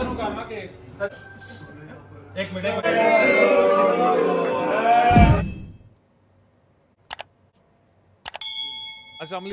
अच्छा,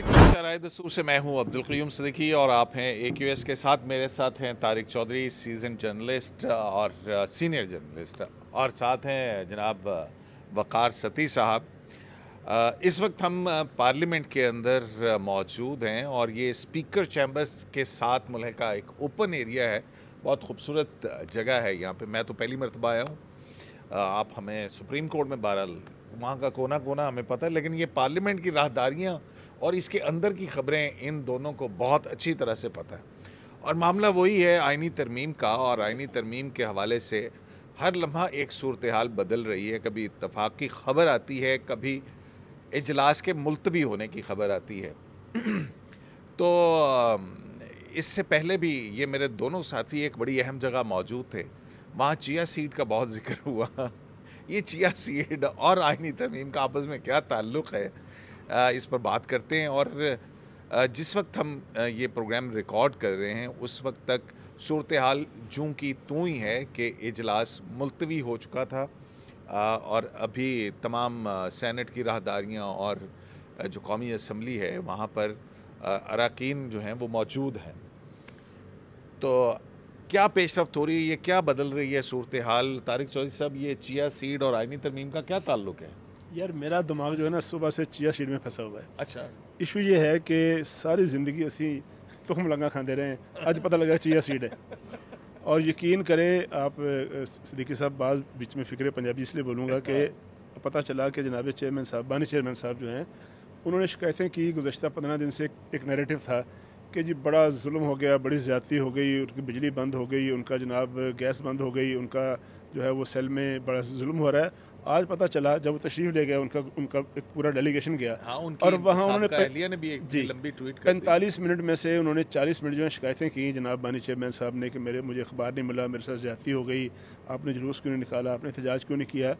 शराय दसूर से मैं हूं अब्दुल क्यूम सदीकी और आप हैं ए क्यू एस के साथ मेरे साथ हैं तारिक चौधरी सीजन जर्नलिस्ट और सीनियर uh, जर्नलिस्ट और साथ हैं जनाब uh, वक़ार सती साहब uh, इस वक्त हम पार्लियामेंट के अंदर मौजूद हैं और ये स्पीकर चैम्बर्स के साथ मुल्क का एक ओपन एरिया है बहुत खूबसूरत जगह है यहाँ पे मैं तो पहली मरतबा आया हूँ आप हमें सुप्रीम कोर्ट में बहरहाल वहाँ का कोना कोना हमें पता है लेकिन ये पार्लियामेंट की राहदारियाँ और इसके अंदर की खबरें इन दोनों को बहुत अच्छी तरह से पता है और मामला वही है आइनी तरमीम का और आइनी तरमीम के हवाले से हर लम्हा एक सूरत हाल बदल रही है कभी इतफाक़ की खबर आती है कभी इजलास के मुलतवी होने की खबर आती है तो इससे पहले भी ये मेरे दोनों साथी एक बड़ी अहम जगह मौजूद थे वहाँ चिया सीड का बहुत जिक्र हुआ ये चिया सीड और आइनी तरमीम का आपस में क्या ताल्लुक़ है इस पर बात करते हैं और जिस वक्त हम ये प्रोग्राम रिकॉर्ड कर रहे हैं उस वक्त तक सूरत हाल जूँ की तू ही है कि इजलास मुलतवी हो चुका था और अभी तमाम सैनट की राहदारियाँ और जो कौमी असम्बली है वहाँ पर अरकान जो हैं वो मौजूद हैं तो क्या पेशरफ हो रही है ये क्या बदल रही है सूरत हाल तारिक चौधरी साहब ये चिया सीड और आइनी तरमीम का क्या ताल्लुक है यार मेरा दिमाग जो है ना सुबह से चिया सीड में फंसा हुआ है अच्छा इशू ये है कि सारी ज़िंदगी असी तुखम लंगा खाते रहे हैं आज पता लगा चिया सीड है और यकीन करें आप सदीकी साहब बाद बीच में फ़िक्र पंजाबी इसलिए बोलूँगा कि पता चला कि जनाब चेयरमैन साहब बानी चेयरमैन साहब जो हैं उन्होंने शिकायतें की गुजशत पंद्रह दिन से एक नरेटिव था कि जी बड़ा जुल्म हो गया बड़ी ज़्यादती हो गई उनकी बिजली बंद हो गई उनका जनाब गैस बंद हो गई उनका जो है वो सेल में बड़ा जुल्म हो रहा है आज पता चला जब वो तशरीफ ले गया उनका उनका एक पूरा डेलीगेशन गया हाँ, और वहाँ उन्होंने ने भी एक जी लंबी ट्वीट पैंतालीस मिनट में से उन्होंने चालीस मिनट जो है शिकायतें की जनाब बानी चेयरमैन साहब ने कि मेरे मुझे अखबार नहीं मिला मेरे साथ ज्यादती हो गई आपने जुलूस क्यों नहीं निकाला आपने एहतजाज क्यों नहीं किया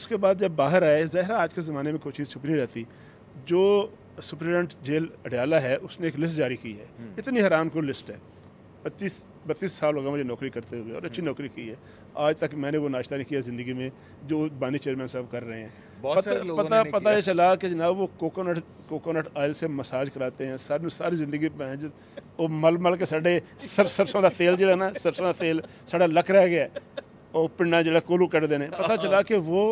उसके बाद जब बाहर आए जहरा आज के ज़माने में कोई चीज़ छुप नहीं रहती जो सुप्रिटेंडेंट जेल अडयाला है उसने एक लिस्ट जारी की है हम्म। इतनी हैरान को लिस्ट है पच्चीस बत्तीस साल हो होगा मुझे नौकरी करते हुए और अच्छी हम्म। नौकरी की है आज तक मैंने वो नाश्ता नहीं किया ज़िंदगी में जो बानी चेयरमैन साहब कर रहे हैं पता पता पता ये चला कि जनाब वो कोकोनट कोकोनट ऑयल से मसाज कराते हैं सारी सारी जिंदगी वो मल मल के साढ़े सर सरसों का तेल जो ना सरसों का तेल साढ़ा लक रह गया और पिंडा जो कोलू कट देने पता चला कि वो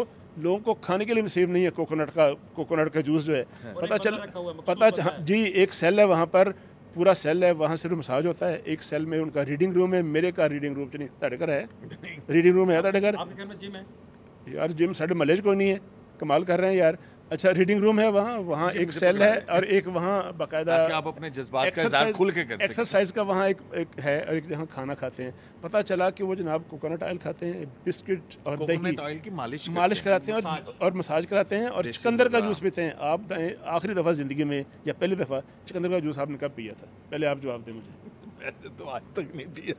लोगों को खाने के लिए नसीब नहीं है कोकोनट का कोकोनट का जूस जो है हाँ। पता चल पता जी एक सेल है वहाँ पर पूरा सेल है वहाँ सिर्फ मसाज होता है एक सेल में उनका रीडिंग रूम है मेरे का रीडिंग रूम नहीं तेरे घर है रीडिंग रूम है तेरे घर यार जिम साढ़े मलेज कोई नहीं है कमाल कर रहे हैं यार अच्छा रीडिंग रूम है वहाँ वहाँ एक सेल है और एक वहाँ बाकायदा आप अपने जज्बात का खुल के करते एक्सरसाइज का वहाँ एक एक है और एक जहाँ खाना खाते हैं पता चला कि वो जनाब कोकोनट ऑयल खाते हैं बिस्किट और दही ऑयल की मालिश मालिश कराते हैं और और मसाज कराते हैं और चिकंदर का जूस पीते हैं आप आखिरी दफ़ा ज़िंदगी में या पहली दफ़ा चिकंदर का जूस आपने कब पिया था पहले आप जवाब दें मुझे तो आज तक नहीं पिया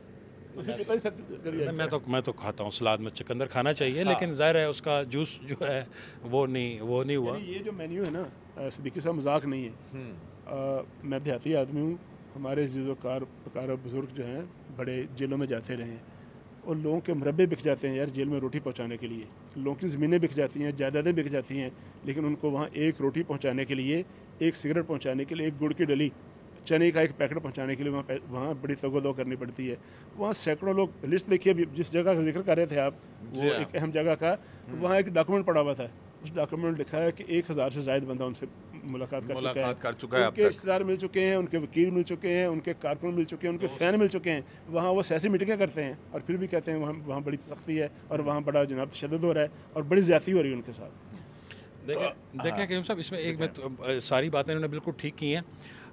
मैं तो मैं तो खाता हूँ सलाद में चिकंदर खाना चाहिए हाँ। लेकिन ज़ाहिर है उसका जूस जो है वो नहीं वो नहीं हुआ ये जो मेन्यू है ना सदीकी साहब मजाक नहीं है हम्म। मैं देहाती आदमी हूँ हमारे जीज़ोकार कार बुज़ुर्ग जो हैं बड़े जेलों में जाते रहे हैं और लोगों के मरबे बिक जाते हैं यार जेल में रोटी पहुँचाने के लिए लोगों की ज़मीनें बिक जाती हैं जायदादें बिक जाती हैं लेकिन उनको वहाँ एक रोटी पहुँचाने के लिए एक सिगरेट पहुँचाने के लिए एक गुड़ की डली चने का एक पैकेट पहुँचाने के लिए वहाँ वहाँ बड़ी तगोदो करनी पड़ती है वहाँ सैकड़ों लोग लिस्ट देखिए अभी जिस जगह का जिक्र कर रहे थे आप वो हाँ। एक अहम जगह का हम्म। वहाँ एक डॉक्यूमेंट पड़ा हुआ था उस डॉक्यूमेंट लिखा है कि एक हज़ार से ज्यादा बंदा उनसे मुलाकात कर चुका है, कर चुका उनके रिश्तेदार मिल चुके हैं उनके वकील मिल चुके हैं उनके कारकुन मिल चुके हैं उनके तो फ़ैन मिल चुके हैं वहाँ वो सियासी मीटिंगें करते हैं और फिर भी कहते हैं वहाँ वहाँ बड़ी सख्ती है और वहाँ बड़ा जनाब तशद हो रहा है और बड़ी ज्यादा हो रही है उनके साथ देखें तो, देखें हाँ। करीम साहब इसमें एक मैं सारी बातें उन्होंने बिल्कुल ठीक की हैं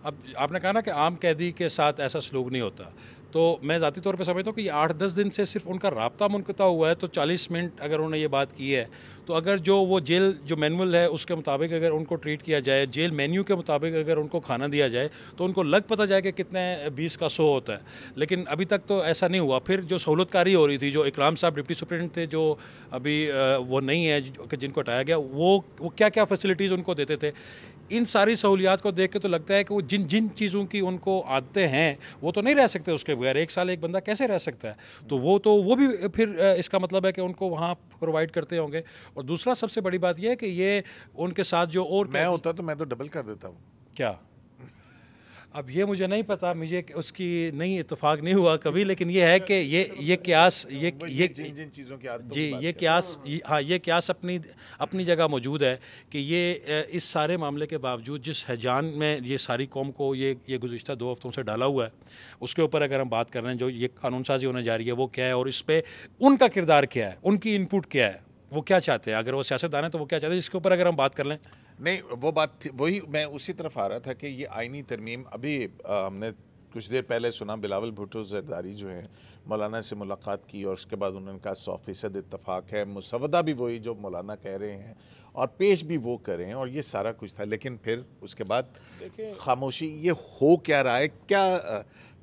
अब आपने कहा ना कि आम कैदी के साथ ऐसा सलूक नहीं होता तो मैं ज़ाती तौर पे समझता हूँ कि आठ दस दिन से सिर्फ उनका रबता मुनता हुआ है तो चालीस मिनट अगर उन्होंने ये बात की है तो अगर जो वो जेल जो मैनुअल है उसके मुताबिक अगर उनको ट्रीट किया जाए जेल मेन्यू के मुताबिक अगर उनको खाना दिया जाए तो उनको लग पता जाए कि कितने बीस का सौ होता है लेकिन अभी तक तो ऐसा नहीं हुआ फिर जो सहूलतकारी हो रही थी जो इकराम साहब डिप्टी सुप्रिटेंट थे जो अभी वो नहीं है जिनको हटाया गया वो वो क्या क्या फैसिलिटीज़ उनको देते थे इन सारी सहूलियात को देख के तो लगता है कि वो जिन जिन चीज़ों की उनको आदतें हैं वो तो नहीं रह सकते उसके बगैर एक साल एक बंदा कैसे रह सकता है तो वो तो वो भी फिर इसका मतलब है कि उनको वहाँ प्रोवाइड करते होंगे और दूसरा सबसे बड़ी बात यह है कि ये उनके साथ जो और मैं होता तो मैं तो डबल कर देता हूँ क्या अब ये मुझे नहीं पता मुझे उसकी नहीं इतफाक नहीं हुआ कभी लेकिन ये है कि ये ये क्यास ये ये जिन जिन चीज़ों की जी ये क्यास हाँ ये क्यास अपनी अपनी जगह मौजूद है कि ये इस सारे मामले के बावजूद जिस हैजान में ये सारी कौम को ये ये गुज्त दो हफ्तों से डाला हुआ है उसके ऊपर अगर हम बात कर रहे हैं जो ये कानून साजी होने जा रही है वो क्या है और इस पर उनका किरदार क्या है उनकी इनपुट क्या है वो क्या चाहते हैं अगर वो सियासतदान है तो वो क्या चाहते हैं जिसके ऊपर अगर हम बात कर लें नहीं वो बात वही मैं उसी तरफ आ रहा था कि ये आइनी तरमीम अभी हमने कुछ देर पहले सुना बिलावल भुटो जरदारी जो है मौलाना से मुलाकात की और उसके बाद उन्होंने कहा सौ फीसद इतफाक़ है मुसवदा भी वही जो मौलाना कह रहे हैं और पेश भी वो करें और ये सारा कुछ था लेकिन फिर उसके बाद खामोशी ये हो क्या रहा है क्या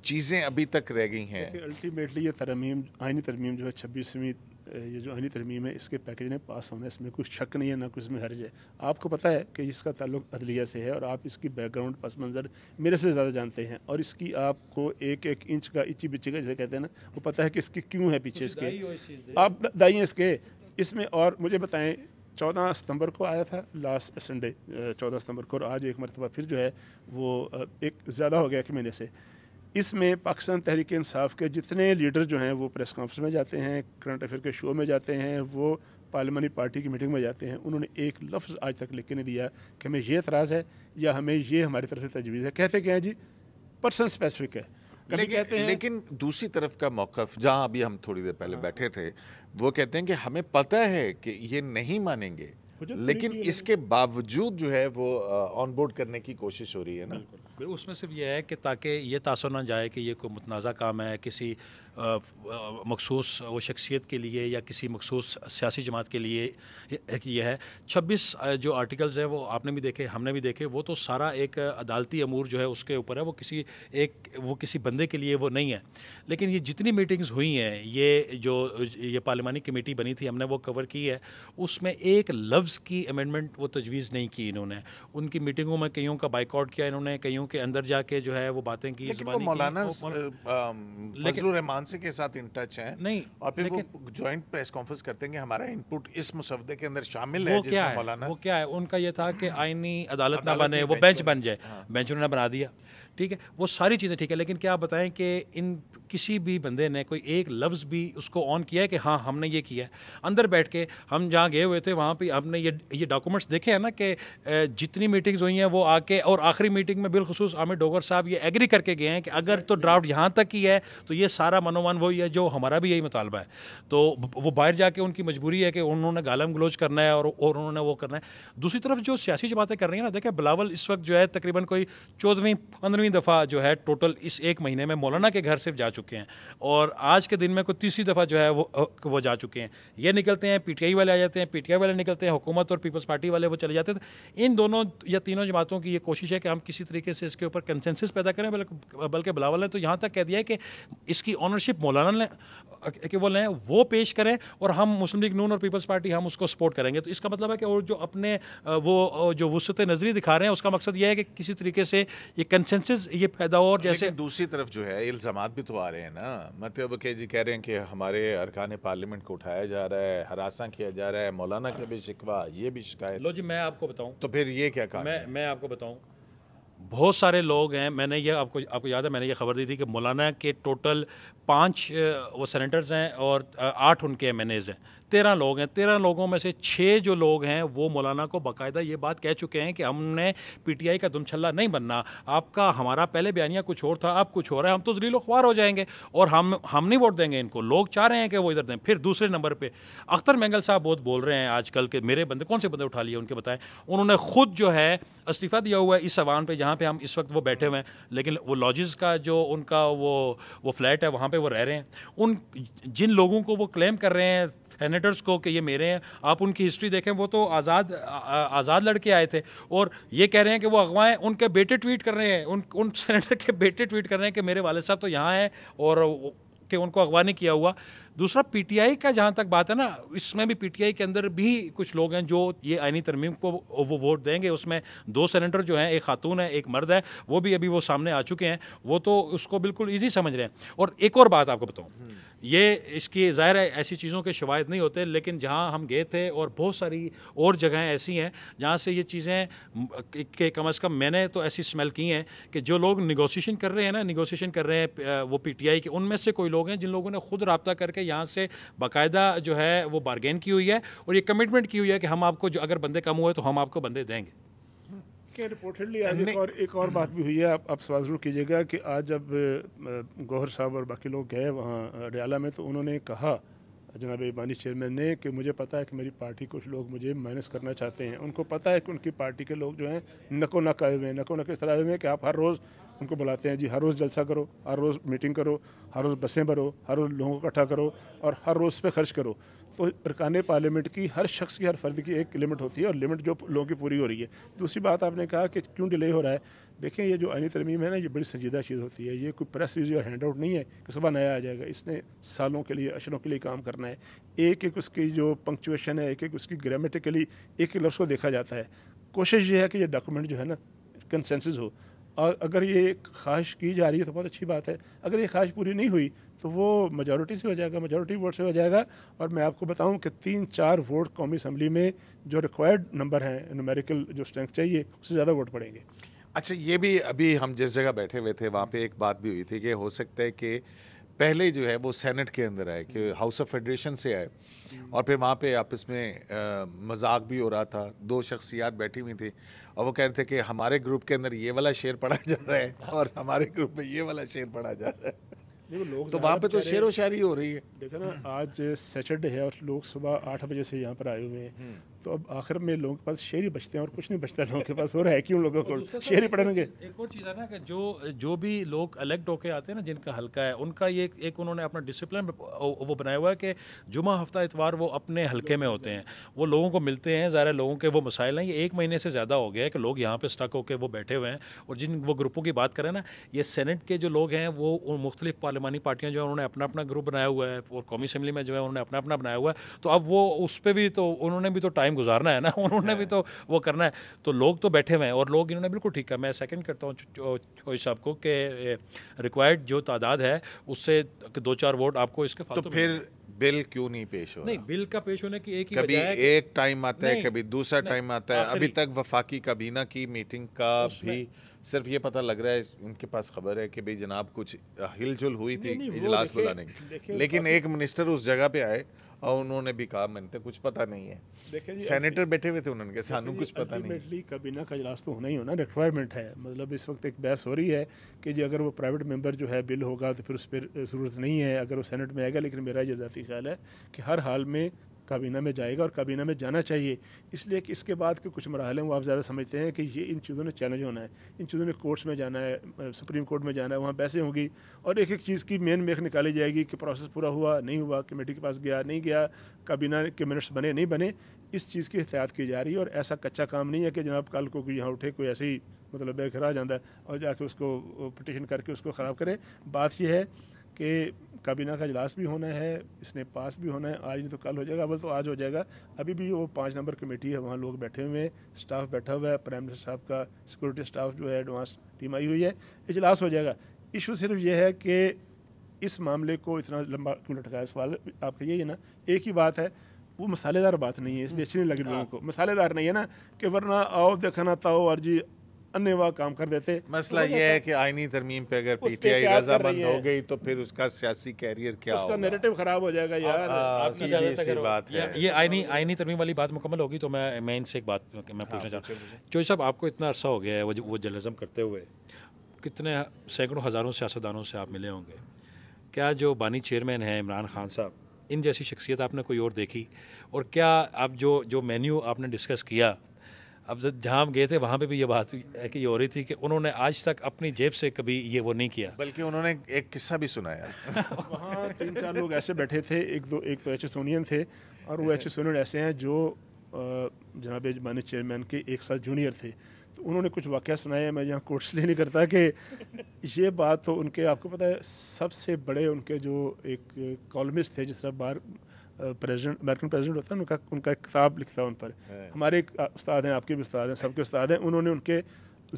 चीज़ें अभी तक रह गई हैं अल्टीमेटली ये तरमीम आइनी तरमीम जो है छब्बीसवीं ये जो अहनी तरमीम है इसके पैकेज ने पास होना है इसमें कुछ शक नहीं है ना कुछ इसमें हर्ज है आपको पता है कि इसका ताल्लुक अदलिया से है और आप इसकी बैकग्राउंड पस मंज़र मेरे से ज़्यादा जानते हैं और इसकी आपको एक एक इंच का इंची बिची का जैसे कहते हैं ना वो पता है कि इसकी क्यों है पीछे इसके आप दाई हैं इसके इसमें और मुझे बताएँ चौदह सितंबर को आया था लास्ट संडे चौदह सितंबर को और आज एक मरतबा फिर जो है वो एक ज़्यादा हो गया कि मैंने से इसमें पाकिस्तान तहरीक इंसाफ के जितने लीडर जो हैं वो प्रेस कॉन्फ्रेंस में जाते हैं करंट अफेयर के शो में जाते हैं वो पार्लियामानी पार्टी की मीटिंग में जाते हैं उन्होंने एक लफ्ज़ आज तक लिख के नहीं दिया कि हमें ये एतराज़ है या हमें ये हमारी तरफ से तजवीज़ है कहते क्या है जी पर्सन स्पेसिफिक है लेकिन, कहते हैं लेकिन दूसरी तरफ का मौकफ जहाँ अभी हम थोड़ी देर पहले हाँ। बैठे थे वो कहते हैं कि हमें पता है कि ये नहीं मानेंगे तो लेकिन इसके बावजूद जो है वो ऑन बोर्ड करने की कोशिश हो रही है ना उसमें सिर्फ यह है कि ताकि ये तासर ना जाए कि ये कोई मतनाज़ा काम है किसी मखसूस व शख्सियत के लिए या किसी मखसूस सियासी जमात के लिए यह है छब्बीस जो आर्टिकल्स हैं वो आपने भी देखे हमने भी देखे वो तो सारा एक अदालती अमूर जो है उसके ऊपर है वो किसी एक वो किसी बंदे के लिए वो नहीं है लेकिन ये जितनी मीटिंग्स हुई हैं ये जो ये पार्लिमानी कमेटी बनी थी हमने वो कवर की है उसमें एक लफ्ज़ की अमेंडमेंट वो तजवीज़ नहीं की इन्होंने उनकी मीटिंगों में कईयों का बाइकआउट किया इन्होंने कईयों गलियों के अंदर जाके जो है वो बातें की लेकिन वो मौलाना रहमान से के साथ इन टच हैं नहीं और फिर वो ज्वाइंट प्रेस कॉन्फ्रेंस करते हैं कि हमारा इनपुट इस मुसवदे के अंदर शामिल है मौलाना वो क्या है उनका ये था कि आईनी अदालत ना बने वो बेंच बन जाए बेंच हाँ। उन्होंने बना दिया ठीक है वो सारी चीज़ें ठीक है लेकिन क्या आप बताएं कि इन किसी भी बंदे ने कोई एक लफ्ज़ भी उसको ऑन किया है कि हाँ हमने ये किया है अंदर बैठ के हम जहाँ गए हुए थे वहाँ पे हमने ये ये डॉक्यूमेंट्स देखे हैं ना कि जितनी मीटिंग्स हुई हैं वो आके और आखिरी मीटिंग में बिलखसूस आमिर डोगर साहब ये एग्री करके गए हैं कि अगर तो ड्राफ्ट यहाँ तक ही है तो ये सारा मनोमन वही है जो हमारा भी यही मुतालबा है तो वो बाहर जाके उनकी मजबूरी है कि उन्होंने गालम गलोज करना है और उन्होंने वो करना है दूसरी तरफ जो सियासी जमातें कर रही हैं ना देखें बिलावल इस वक्त जो है तकरीबन कोई चौदहवीं पंद्रह सत्रहवीं दफ़ा जो है टोटल इस एक महीने में मौलाना के घर सिर्फ जा चुके हैं और आज के दिन में कोई तीसरी दफ़ा जो है वो वो जा चुके हैं ये निकलते हैं पीटीआई वाले आ जाते हैं पीटीआई वाले निकलते हैं हुकूमत और पीपल्स पार्टी वाले वो चले जाते हैं तो इन दोनों या तीनों जमातों की ये कोशिश है कि हम किसी तरीके से इसके ऊपर कंसेंसिस पैदा करें बल्कि बिलावल ने तो यहाँ तक कह दिया है कि इसकी ऑनरशिप मौलाना ने कि वो लें वो पेश करें और हम मुस्लिम लीग नून और पीपल्स पार्टी हम उसको सपोर्ट करेंगे तो इसका मतलब है कि और जो अपने वो जो वसत नज़री दिखा रहे हैं उसका मकसद यह है कि किसी तरीके से ये कंसेंसिस चांसेस ये पैदा और जैसे दूसरी तरफ जो है इल्जाम भी तो आ रहे हैं ना मतलब के जी कह रहे हैं कि हमारे अरकान पार्लियामेंट को उठाया जा रहा है हरासा किया जा रहा है मौलाना का भी शिकवा ये भी शिकायत लो जी मैं आपको बताऊँ तो फिर ये क्या कहा मैं मैं आपको बताऊँ बहुत सारे लोग हैं मैंने ये आपको आपको याद है मैंने ये खबर दी थी कि मौलाना के टोटल पाँच वो सेनेटर्स हैं और आठ उनके एम हैं तेरह लोग हैं तेरह लोगों में से छः जो लोग हैं वो मौलाना को बाकायदा ये बात कह चुके हैं कि हमने पीटीआई का दुमछल्ला नहीं बनना आपका हमारा पहले बयानिया कुछ और था अब कुछ और है हम तो जलीलो ख्वार हो जाएंगे और हम हम नहीं वोट देंगे इनको लोग चाह रहे हैं कि वो इधर दें फिर दूसरे नंबर पर अख्तर मैंगल साहब बहुत बोल रहे हैं आजकल के मेरे बंदे कौन से बंदे उठा लिए उनके बताएं उन्होंने खुद जो है इस्तीफ़ा दिया हुआ है इस सवान पर जहाँ पर हम इस वक्त वो बैठे हुए हैं लेकिन वो लॉजिस का जो उनका वो वो फ्लैट है वहाँ पर वो रह रहे हैं उन जिन लोगों को वो क्लेम कर रहे हैं सेनेटर्स को कि ये मेरे हैं आप उनकी हिस्ट्री देखें वो तो आज़ाद आज़ाद लड़के आए थे और ये कह रहे हैं कि वो अगवाएं उनके बेटे ट्वीट कर रहे हैं उन उन सेनेटर के बेटे ट्वीट कर रहे हैं कि मेरे वाले साहब तो यहाँ हैं और कि उनको अगवा नहीं किया हुआ दूसरा पीटीआई का जहाँ तक बात है ना इसमें भी पीटीआई के अंदर भी कुछ लोग हैं जो ये आईनी तरमीम को वो वोट देंगे उसमें दो सेनेटर जो हैं एक खातून है एक मर्द है वो भी अभी वो सामने आ चुके हैं वो तो उसको बिल्कुल ईजी समझ रहे हैं और एक और बात आपको बताऊँ ये इसकी ज़ाहिर है ऐसी चीज़ों के शवायद नहीं होते लेकिन जहाँ हम गए थे और बहुत सारी और जगहें ऐसी हैं जहाँ से ये चीज़ें के कम अज़ कम मैंने तो ऐसी स्मेल की हैं कि जो लोग निगोशिएशन कर रहे हैं ना निगोशिएशन कर रहे हैं वो पीटीआई के उनमें से कोई लोग हैं जिन लोगों ने खुद रबता करके के यहाँ से बाकायदा जो है वो बारगेन की हुई है और ये कमिटमेंट की हुई है कि हम आपको जो अगर बंदे कम हुए तो हम आपको बंदे देंगे रिपोर्टेडली आज एक और एक और बात भी हुई है आप, आप सवाल जरूर कीजिएगा कि आज जब गौहर साहब और बाकी लोग गए वहाँ रियाला में तो उन्होंने कहा जनाब इबानी चेयरमैन ने कि मुझे पता है कि मेरी पार्टी कुछ लोग मुझे माइनस करना चाहते हैं उनको पता है कि उनकी पार्टी के लोग जो हैं नको नक आए हुए हैं नको नक इस तरह हुए हैं कि आप हर रोज़ उनको बुलाते हैं जी हर रोज़ जलसा करो हर रोज़ मीटिंग करो हर रोज़ बसें भरो हर रोज़ लोगों को इकट्ठा करो और हर रोज़ पे खर्च करो तो अरकान पार्लियामेंट की हर शख्स की हर फर्द की एक लिमिट होती है और लिमिट जो लोगों की पूरी हो रही है दूसरी बात आपने कहा कि क्यों डिले हो रहा है देखें ये जो आनी तरमीम है ना ये बड़ी संजीदा चीज़ होती है ये कोई प्रेस रिलीज और हैंड आउट नहीं है कि सुबह नया आ जाएगा इसने सालों के लिए अशरों के लिए काम करना है एक एक उसकी जो पंक्चुएशन है एक एक उसकी ग्रामेटिकली एक एक लफ्ज़ को देखा जाता है कोशिश ये है कि ये डॉक्यूमेंट जो है ना कंसेंसिस हो और अगर ये ख्वाहिश की जा रही है तो बहुत अच्छी बात है अगर ये ख्वाहिश पूरी नहीं हुई तो वो मेजोरिटी से हो जाएगा मेजोरिटी वोट से हो जाएगा और मैं आपको बताऊं कि तीन चार वोट कौमी असम्बली में जो रिक्वायर्ड नंबर हैं नुमेरिकल जो स्ट्रेंथ चाहिए उससे ज़्यादा वोट पड़ेंगे अच्छा ये भी अभी हम जिस जगह बैठे हुए थे वहाँ पर एक बात भी हुई थी कि हो सकता है कि पहले जो है वो सेनेट के अंदर आए कि हाउस ऑफ फेडरेशन से आए और फिर वहाँ पे आपस में मजाक भी हो रहा था दो शख्सियात बैठी हुई थी और वो कह रहे थे कि हमारे ग्रुप के अंदर ये वाला शेर पढ़ा जा रहा है और हमारे ग्रुप में ये वाला शेर पढ़ा जा रहा है देखो लोग तो वहाँ पे तो शेर व शायरी हो रही है देखो ना आज सैटरडे है और लोग सुबह आठ बजे से यहाँ पर आए हुए हैं हम्म। तो अब आखिर में लोगों के पास शेर ही बचते हैं और कुछ नहीं बचता लोगों के पास हो रहा है क्यों लोगों को शेर ही पढ़ेंगे एक और चीज़ है ना कि जो जो भी लोग अलग होके आते हैं ना जिनका हल्का है उनका ये एक उन्होंने अपना डिसिप्लिन वो बनाया हुआ है कि जुमा हफ्ता इतवार वो अपने हल्के में होते हैं वो लोगों को मिलते हैं ज्यादा लोगों के वो मसाइल हैं ये एक महीने से ज़्यादा हो गया है कि लोग यहाँ पर स्टक होकर वो बैठे हुए हैं और जिन वो ग्रुपों की बात करें ना ये सेनेट के जो लोग हैं वो मुख्तलिफ पार्लिमानी पार्टियाँ जो है उन्होंने अपना अपना ग्रुप बनाया हुआ है और कौमी असम्बली में जो है उन्होंने अपना अपना बनाया हुआ है तो अब वो उस पर भी तो उन्होंने भी तो टाइम टाइम गुजारना है ना उन्होंने भी हाँ। तो वो करना है तो लोग तो बैठे हुए हैं और लोग इन्होंने बिल्कुल ठीक कहा मैं सेकंड करता हूँ चोई साहब को कि रिक्वायर्ड जो तादाद है उससे दो चार वोट आपको इसके तो फिर बिल क्यों नहीं पेश हो रहा? नहीं बिल का पेश होने की एक ही कभी एक टाइम आता है कभी दूसरा टाइम आता है अभी तक वफाकी काबीना की मीटिंग का भी सिर्फ ये पता लग रहा है उनके पास खबर है कि भाई जनाब कुछ हिलजुल हुई थी इजलास बुलाने की लेकिन एक मिनिस्टर उस जगह पे आए और उन्होंने भी कहा मैंने तो कुछ पता नहीं है सेनेटर बैठे हुए थे उन्होंने सानू कुछ पता नहीं काबीना का इजलास तो होना ही होना रिक्वायरमेंट है मतलब इस वक्त एक बहस हो रही है कि जो अगर वो प्राइवेट मेंबर जो है बिल होगा तो फिर उस पर ज़रूरत नहीं है अगर वो सेनेट में आएगा लेकिन मेरा ये ज़ाती ख्याल है कि हर हाल में काबीना में जाएगा और काबीना में जाना चाहिए इसलिए कि इसके बाद के कुछ मरहल हैं वो आप ज़्यादा समझते हैं कि ये इन चीज़ों ने चैलेंज होना है इन चीज़ों ने कोर्ट्स में जाना है सुप्रीम कोर्ट में जाना है वहाँ पैसे होंगी और एक एक चीज़ की मेन मेख निकाली जाएगी कि प्रोसेस पूरा हुआ नहीं हुआ कमेटी के पास गया नहीं गया काबीना के मिनट्स बने नहीं बने इस चीज़ की एहतियात की जा रही है और ऐसा कच्चा काम नहीं है कि जनाब कल को यहाँ उठे कोई ऐसे ही मतलब बेखरा जाता है और जाके उसको पटिशन करके उसको ख़राब करें बात यह है कि काबीना का अजलास भी होना है इसने पास भी होना है आज नहीं तो कल हो जाएगा अवल तो आज हो जाएगा अभी भी वो पाँच नंबर कमेटी है वहाँ लोग बैठे हुए हैं स्टाफ बैठा हुआ है प्राइम मिनिस्टर साहब का सिक्योरिटी स्टाफ जो है एडवांस टीम आई हुई है इजलास हो जाएगा इशू सिर्फ ये है कि इस मामले को इतना लंबा क्यों लटकाया सवाल आपका यही है ना एक ही बात है वो मसालेदार बात नहीं है इसलिए अच्छी नहीं लगी हाँ। लोगों को मसालेदार नहीं है ना कि वरना आओ देखना ताओ और जी अन्य वह काम कर देते मसला तो यह है कि आईनी तरमीम पे अगर पीटीआई रजामंद हो गई तो फिर उसका सियासी कैरियर क्या उसका नैरेटिव खराब हो जाएगा यार आ, हाँ, आ, बात है ये आईनी आईनी तरमीम वाली बात मुकम्मल होगी तो मैं मैं इनसे एक बात मैं हाँ, पूछना चाहता हूँ चोई साहब आपको इतना अरसा हो गया है वो वो जर्नलिज्म करते हुए कितने सैकड़ों हज़ारों सियासतदानों से आप मिले होंगे क्या जो बानी चेयरमैन हैं इमरान खान साहब इन जैसी शख्सियत आपने कोई और देखी और क्या आप जो जो मेन्यू आपने डिस्कस किया अब जब जहाँ गए थे वहाँ पे भी ये बात की हो रही थी कि उन्होंने आज तक अपनी जेब से कभी ये वो नहीं किया बल्कि उन्होंने एक किस्सा भी सुनाया वहाँ तीन चार लोग ऐसे बैठे थे एक दो एक तो एच सोनियन थे और वो एच सोनियन ऐसे हैं जो जनाब मानी चेयरमैन के एक साथ जूनियर थे तो उन्होंने कुछ वाक़ सुनाया मैं यहाँ कोर्ट ले नहीं करता कि ये बात तो उनके आपको पता है सबसे बड़े उनके जो एक कॉलमिस्ट थे जिस तरह बार प्रेसिडेंट अमेरिकन प्रेसिडेंट होता है उनका उनका किताब लिखता है उन पर हमारे एक उस्ताद हैं आपके भी उस्ताद हैं सबके उस्ताद हैं उन्होंने उनके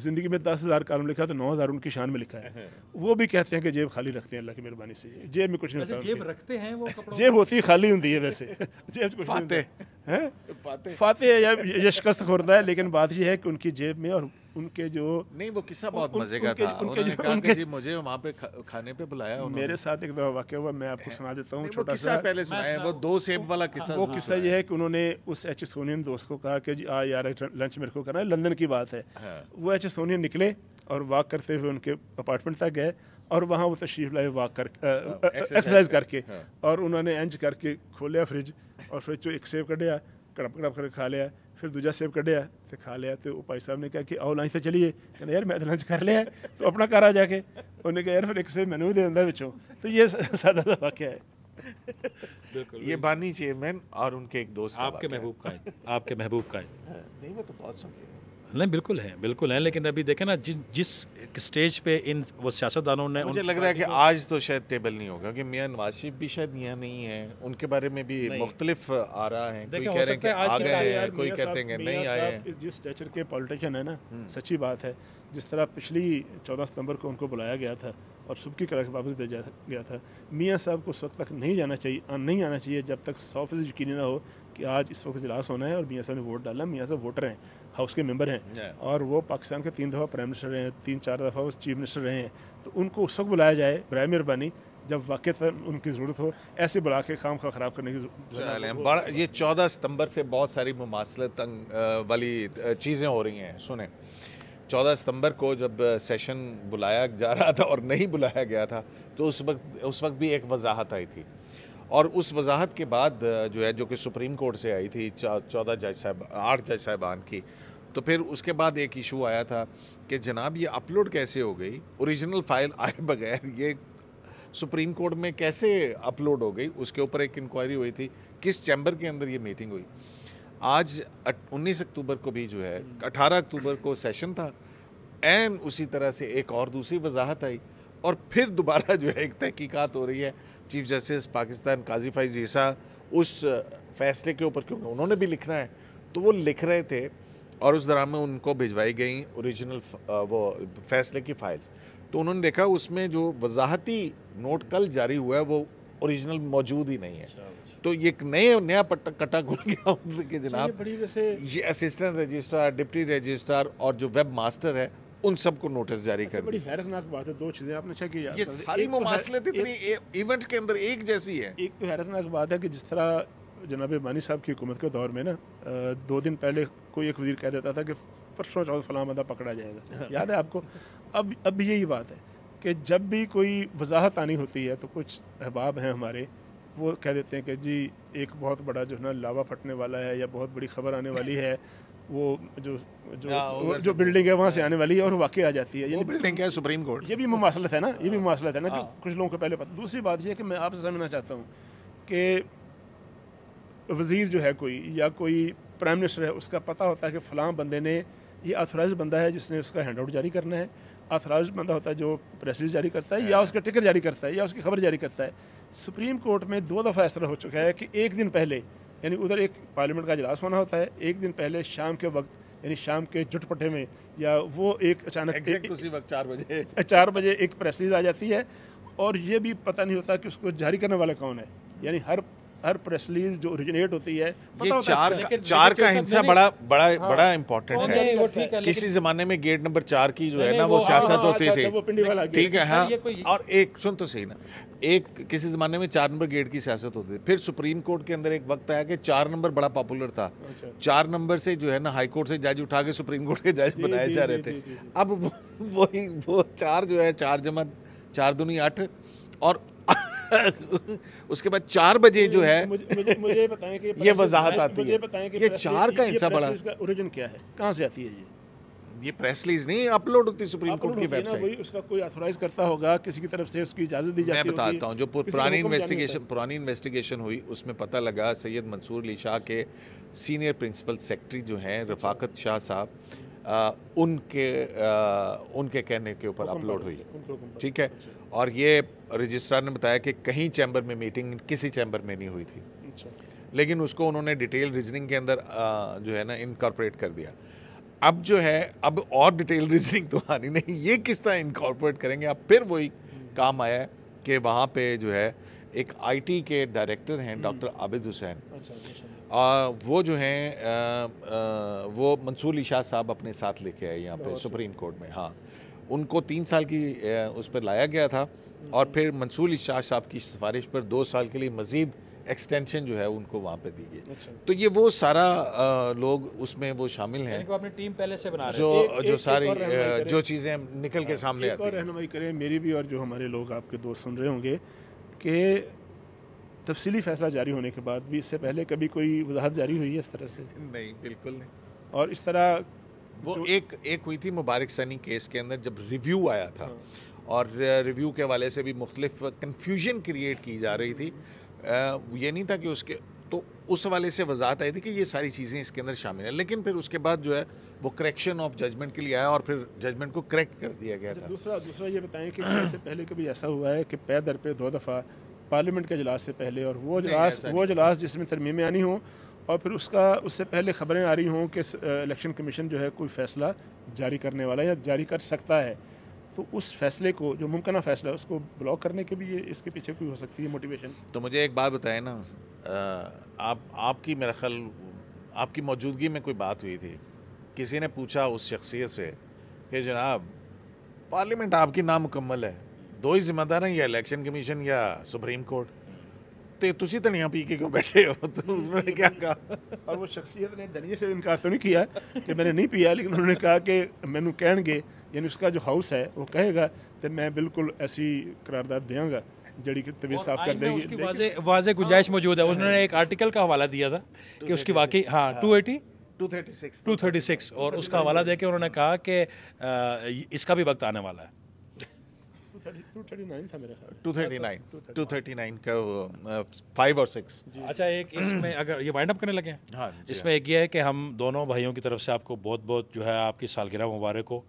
ज़िंदगी में दस हज़ार कालम लिखा तो नौ हज़ार उनकी शान में लिखा है वो भी कहते हैं कि जेब खाली रखते हैं अल्लाह की मेहरबानी से जेब में कुछ नहीं अच्छा, होता जेब रखते हैं वो जेब होती है खाली होती है वैसे जेब कुछ फाते हैं फाते या यशकस्त खुरदा है लेकिन बात यह है कि उनकी जेब में और उनके जो नहीं वो किस्सा बहुत मजे का था उनके जो उनके जी मुझे वहाँ पे खाने पे बुलाया मेरे साथ एक दफा वाक्य हुआ मैं आपको सुना देता हूँ छोटा सा पहले सुनाया वो दो सेब वाला किस्सा वो किस्सा ये है कि उन्होंने उस एच सोनियन दोस्त को कहा कि जी आ हाँ यार लंच मेरे को करना है लंदन की बात है हाँ। वो एच सोनियन निकले और वॉक करते हुए उनके अपार्टमेंट तक गए और वहाँ वो तशरीफ लाए वॉक कर एक्सरसाइज हाँ, करके और उन्होंने एंज करके खोलिया फ्रिज और फ्रिज जो एक सेब कटिया कड़प कड़प कर खा लिया फिर दूजा सेब क्ढ़िया तो खा लिया तो भाई साहब ने कहा कि आओ लंच से चलीए क्या यार मैं तो लंच कर लिया तो अपना घर आ जाके उन्हें कहा यार फिर एक सेब मैंने भी देता बिचों तो ये सादा सा वाक्य है ये बानी चेयरमैन और उनके एक दोस्त आपके महबूब का आपके महबूब का नहीं वो तो बहुत सुखी है नहीं बिल्कुल है बिल्कुल है लेकिन अभी देखें ना जिस जिस स्टेज पे इन वो सियासतदानों ने मुझे लग रहा है कि आज तो शायद टेबल नहीं होगा क्योंकि मियाँ नवाशिफ भी शायद यहाँ नहीं है उनके बारे में भी मुख्तलिफ आ रहा है कोई कह रहे हैं आ गए हैं कोई कहते हैं नहीं आए जिस स्टेचर के पॉलिटिशियन है ना हम्म। सच्ची बात है जिस तरह पिछली चौदह सितंबर को उनको बुलाया गया था और सुबह की से वापस भेजा गया था मियाँ साहब को उस वक्त तक नहीं जाना चाहिए नहीं आना चाहिए जब तक सौ फीसद यकीन ना हो कि आज इस वक्त इजलास होना है और मियाँ साहब ने वोट डाला मियाँ साहब वोटर हैं हाउस के मेंबर हैं और वो पाकिस्तान के तीन दफ़ा प्राइम मिनिस्टर रहे हैं तीन चार दफ़ा वो चीफ मिनिस्टर रहे हैं तो उनको उस वक्त बुलाया जाए बर मेहरबानी जब वाक़ उनकी ज़रूरत हो ऐसे बुला के काम का ख़राब करने की बड़ा ये चौदह सितंबर से बहुत सारी ममासलत वाली चीज़ें हो रही हैं सुने चौदह सितंबर को जब सेशन बुलाया जा रहा था और नहीं बुलाया गया था तो उस वक्त उस वक्त भी एक वजाहत आई थी और उस वजाहत के बाद जो है जो कि सुप्रीम कोर्ट से आई थी चौदह जज साहब आठ जज साहबान की तो फिर उसके बाद एक इशू आया था कि जनाब ये अपलोड कैसे हो गई ओरिजिनल फाइल आए बगैर ये सुप्रीम कोर्ट में कैसे अपलोड हो गई उसके ऊपर एक इंक्वायरी हुई थी किस चैम्बर के अंदर ये मीटिंग हुई आज 19 अक्टूबर को भी जो है 18 अक्टूबर को सेशन था एन उसी तरह से एक और दूसरी वजाहत आई और फिर दोबारा जो है एक तहकीकत हो रही है चीफ जस्टिस पाकिस्तान काजी फाइज जैसा उस फैसले के ऊपर क्योंकि उन्होंने भी लिखना है तो वो लिख रहे थे और उस दौरान में उनको भिजवाई गई ओरिजिनल वो फैसले की फाइल्स तो उन्होंने देखा उसमें जो वजाहती नोट कल जारी हुआ है वो ओरिजिनल मौजूद ही नहीं है अच्छा, अच्छा। तो ये एक नए नया पट्टा कटा खुल गया कि अच्छा, जनाब ये असिस्टेंट रजिस्ट्रार डिप्टी रजिस्ट्रार और जो वेब मास्टर है उन सबको नोटिस जारी अच्छा, कर बड़ी हैरतनाक बात है दो चीज़ें आपने अच्छा की ये सारी तो मुमासलत इतनी इवेंट के अंदर एक जैसी है एक तो हैरतनाक बात है कि जिस तरह जनाब मानी साहब की हुकूमत के दौर में ना दो दिन पहले कोई एक वजीर कह देता था कि परसों चौथ फलाम बंदा पकड़ा जाएगा हाँ। याद है आपको अब अब यही बात है कि जब भी कोई वजाहत आनी होती है तो कुछ अहबाब हैं हमारे वो कह देते हैं कि जी एक बहुत बड़ा जो है ना लावा फटने वाला है या बहुत बड़ी खबर आने वाली है वो जो जो हाँ, वो जो बिल्डिंग है वहाँ से हाँ। आने वाली है और वाकई आ जाती है ये बिल्डिंग है सुप्रीम कोर्ट ये भी मुसलत है ना ये भी मुसलत है ना कि हाँ। कुछ लोगों को पहले पता दूसरी बात यह कि मैं आपसे समझना चाहता हूँ कि वज़ीर जो है कोई या कोई प्राइम मिनिस्टर है उसका पता होता है कि फ़लाँ बंदे ने ये अथोराइज बंदा है जिसने उसका हैंड आउट जारी करना है अथोराइज बंदा होता है जो प्रेस जारी करता है या उसका टिकट जारी करता है या उसकी खबर जारी करता है सुप्रीम कोर्ट में दो दफ़ा ऐसा हो चुका है कि एक दिन पहले यानी उधर एक पार्लियामेंट का इजलास होना होता है एक दिन पहले शाम के वक्त यानी शाम के जुटपटे में या वो एक अचानक उसी वक्त चार बजे चार बजे एक प्रेस रिलीज आ जाती है और ये भी पता नहीं होता कि उसको जारी करने वाला कौन है यानी हर हर प्रेस रिलीज जो ओरिजिनेट होती है ये चार चार का हिंसा बड़ा बड़ा हाँ, बड़ा इम्पोर्टेंट है किसी जमाने में गेट नंबर चार की जो है ना वो सियासत हाँ, हाँ, होती अच्छा, थी अच्छा, ठीक है हाँ और एक सुन तो सही ना एक किसी ज़माने में चार नंबर गेट की सियासत होती थी फिर सुप्रीम कोर्ट के अंदर एक वक्त आया कि चार नंबर बड़ा पॉपुलर था अच्छा। चार नंबर से जो है ना हाई कोर्ट से जज उठा के सुप्रीम कोर्ट के जज बनाए जा रहे थे अब वही वो चार जो है चार जमा चार दूनी आठ और उसके बाद चार बजे जो है मुझे, मुझे, मुझे ये वजाहत आती है ये चार का हिस्सा बड़ा ओरिजिन क्या है कहाँ से आती है ये ये प्रेस रिलीज नहीं अपलोड होती सुप्रीम कोर्ट की वेबसाइट उसका कोई ऑथोराइज करता होगा किसी की तरफ से उसकी इजाजत दी जाती मैं बताता हूँ जो पुरानी इन्वेस्टिगेशन पुरानी इन्वेस्टिगेशन हुई उसमें पता लगा सैयद मंसूर अली शाह के सीनियर प्रिंसिपल सेक्रेटरी जो हैं रफाकत शाह साहब आ, उनके आ, उनके कहने के ऊपर अपलोड हुई ठीक है और ये रजिस्ट्रार ने बताया कि कहीं चैम्बर में मीटिंग किसी चैम्बर में नहीं हुई थी अच्छा। लेकिन उसको उन्होंने डिटेल रीजनिंग के अंदर आ, जो है ना इनकॉर्पोरेट कर दिया अब जो है अब और डिटेल रीजनिंग तो आनी नहीं ये किस तरह इनकॉर्पोरेट करेंगे अब फिर वही काम आया कि वहाँ पे जो है एक आईटी के डायरेक्टर हैं डॉक्टर हम्म। आबिद हुसैन अच्छा, अच्छा। आ, वो जो हैं वो मंसूर शाह साहब अपने साथ लेके आए यहाँ पे सुप्रीम कोर्ट में हाँ उनको तीन साल की उस पर लाया गया था और फिर मंसूर शाह साहब की सिफारिश पर दो साल के लिए मज़ीद एक्सटेंशन जो है उनको वहाँ पे दी गई अच्छा। तो ये वो सारा आ, लोग उसमें वो शामिल हैं अपनी टीम पहले से बना जो एक, जो एक, सारी एक जो चीज़ें निकल के हाँ, सामने आती और रहनमई करें मेरी भी और जो हमारे लोग आपके दोस्त सुन रहे होंगे कि तफसीली फैसला जारी होने के बाद भी इससे पहले कभी कोई वजाहत जारी हुई है इस तरह से नहीं बिल्कुल नहीं और इस तरह वो एक एक हुई थी मुबारक सनी केस के अंदर जब रिव्यू आया था हाँ। और रिव्यू के हवाले से भी मुख्तलिफ कन्फ्यूजन क्रिएट की जा रही थी आ, ये नहीं था कि उसके तो उस वाले से वजाहत आई थी कि ये सारी चीज़ें इसके अंदर शामिल हैं लेकिन फिर उसके बाद जो है वो करेक्शन ऑफ जजमेंट के लिए आया और फिर जजमेंट को करेक्ट कर दिया गया अच्छा, था दूसरा दूसरा ये बताएं कि पहले कभी ऐसा हुआ है कि पैदर पे दो दफ़ा पार्लियामेंट के अजलास से पहले और वो अजलास वो अजलास जिसमें तरमीमें आनी हों और फिर उसका उससे पहले ख़बरें आ रही हों कि इलेक्शन कमीशन जो है कोई फ़ैसला जारी करने वाला या जारी कर सकता है तो उस फैसले को जो मुमकिन फ़ैसला है उसको ब्लॉक करने के भी ये इसके पीछे कोई हो सकती है मोटिवेशन तो मुझे एक बात बताएं ना आप आपकी मेरा ख्याल आपकी मौजूदगी में कोई बात हुई थी किसी ने पूछा उस शख्सियत से कि जनाब पार्लियामेंट आपकी नामुकम्मल है दो ही जिम्मेदार हैं या इलेक्शन कमीशन या सुप्रीम कोर्ट तुम धनिया पी के क्यों बैठे हो तो ਉਸਨੇ क्या कहा और वो शख्सियत ने धनिया से इनकार तो नहीं किया कि मैंने नहीं पिया लेकिन उन्होंने कहा कि ਮੈਨੂੰ ਕਹਿਣਗੇ यानी उसका जो हाउस है वो कहेगा तो मैं बिल्कुल ऐसी करारदाद देंगे जड़ी की तबीयत साफ कर देगी वाजे वाजे गुंजाइश हाँ। मौजूद है उन्होंने एक आर्टिकल का हवाला दिया था कि उसकी वाकई हाँ टू एटी 236 236 और उसका हवाला देके उन्होंने कहा कि इसका भी वक्त आने वाला है एक इसमें ये हाँ, हाँ। एक ये है कि हम दोनों भाइयों की तरफ से आपको बहुत बहुत जो है आपकी सालगिरह मुबारक हो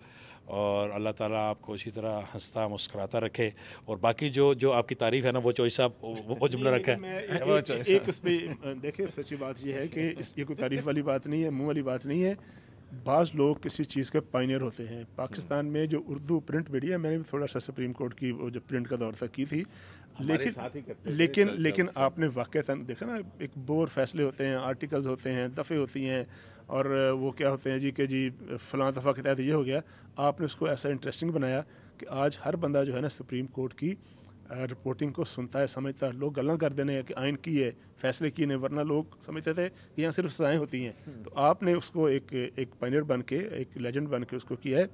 और अल्लाह ताला आपको इसी तरह हंसता मुस्कराता रखे और बाकी जो जो आपकी तारीफ है ना वो चोई साहब वो, वो जुमला रखा है एक, एक उस पर देखिए सच्ची बात ये है कि ये कोई तारीफ वाली बात नहीं है मुँह वाली बात नहीं है बाज़ लोग किसी चीज़ के पाइनियर होते हैं पाकिस्तान में जो उर्दू प्रिंट मीडिया मैंने भी थोड़ा सा सुप्रीम कोर्ट की वो जब प्रिंट का दौर था की थी लेकिन लेकिन लेकिन आपने वाक़ता देखा ना एक बोर फैसले होते हैं आर्टिकल्स होते हैं दफ़े होती हैं और वो क्या होते हैं जी के जी फ़लाँ दफ़ा के तहत ये हो गया आपने उसको ऐसा इंटरेस्टिंग बनाया कि आज हर बंदा जो है ना सुप्रीम कोर्ट की रिपोर्टिंग को सुनता है समझता है लोग गलत कर देने कि आयन की है फैसले किए ने वरना लोग समझते थे कि यहाँ सिर्फ सजाएँ होती हैं हम्म। तो आपने उसको एक एक पाइनियर बन के एक लेजेंड बन के उसको किया है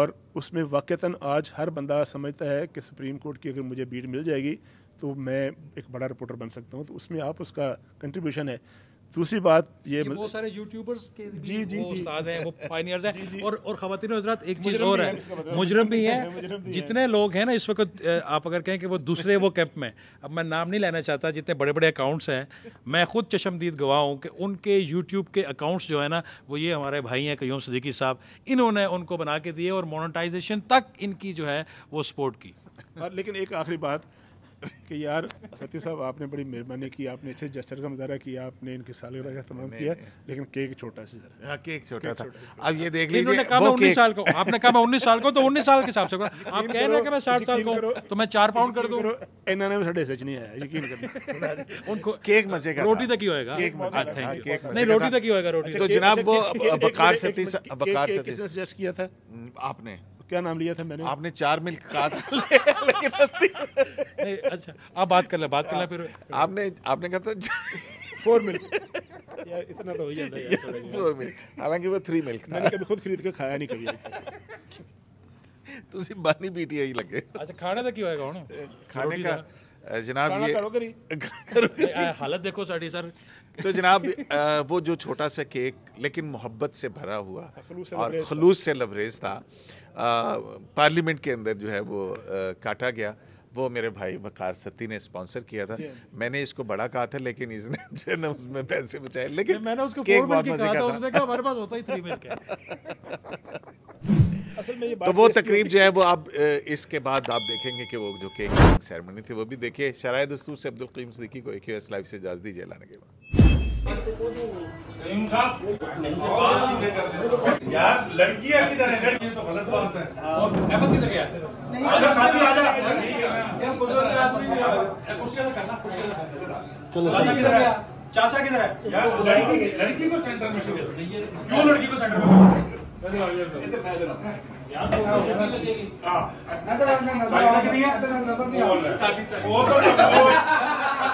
और उसमें वाक़ता आज हर बंदा समझता है कि सुप्रीम कोर्ट की अगर मुझे बीट मिल जाएगी तो मैं एक बड़ा रिपोर्टर बन सकता हूँ तो उसमें आप उसका कंट्रीब्यूशन है दूसरी बात ये बहुत सारे यूट्यूबर्स के जी जी जी उस्ताद हैं वो पाइनियर्स हैं और और ख़वान हजरात एक चीज़ और है मतलब। मुजरम भी हैं जितने लोग हैं ना इस वक्त आप अगर कहें कि वो दूसरे वो कैंप में अब मैं नाम नहीं लेना चाहता जितने बड़े बड़े अकाउंट्स हैं मैं खुद चशमदीद गवाह हूँ कि उनके यूट्यूब के अकाउंट्स जो है ना वो ये हमारे भाई हैं क्यूम सदीकी साहब इन्होंने उनको बना के दिए और मोनोटाइजेशन तक इनकी जो है वो सपोर्ट की लेकिन एक आखिरी बात कि यार सती साहब आपने बड़ी मेहरबानी की आपने अच्छे जस्टर का मुजारा किया आपने इनके सालगिरह का तमाम किया लेकिन केक छोटा सी सर केक हाँ, छोटा था अब ये देख लीजिए उन्होंने कहा उन्नीस साल को आपने कहा मैं उन्नीस साल को तो उन्नीस साल के हिसाब से आप कह रहे हैं कि मैं साठ साल को तो मैं चार पाउंड कर दूँ इन्होंने भी साढ़े सच नहीं आया यकीन कर उनको केक मजे का रोटी तक ही होगा केक मजे हाँ, थैंक यू नहीं रोटी तक ही होगा रोटी तो जनाब वो बकार सती बकार सती किया था हम्म, आपने क्या नाम लिया था मैंने आपने चार मिल्क कहा नहीं अच्छा आप बात कर ले बात कर ले फिर आपने आपने कहा था फोर मिल्क यार इतना तो हो जाता है फोर मिल्क हालांकि वो थ्री मिल्क था मैंने कभी खुद खरीद के खाया नहीं कभी जनाब ये हालत देखो साड़ी सर तो जनाब वो जो छोटा सा केक लेकिन मोहब्बत से भरा हुआ और हाँ, खलूस से लबरेज था पार्लियामेंट के अंदर जो है वो आ, काटा गया वो मेरे भाई वकार सत्ती ने स्पॉन्सर किया था मैंने इसको बड़ा कहा था लेकिन इसने जो ना उसमें पैसे बचाए लेकिन मैंने उसको केक बहुत मजे का था उसने कहा हमारे पास होता ही 3 मिनट तो वो तकरीब जो है वो आप इसके बाद आप देखेंगे कि वो जो केक सेरेमनी थी वो भी देखिए शराय दस्तूर से अब्दुल कीम सदीकी को एक लाइव से इजाज़त दीजिए लाने के बाद यार लड़कियां किधर है लड़की तो गलत बात है और एपन किधर गया आजा शादी आजा करना कुर्सी किधर गया चाचा किधर है यार लड़की लड़की को सेंटर में शुरू क्यों लड़की को सेंटर में तो यार वो तो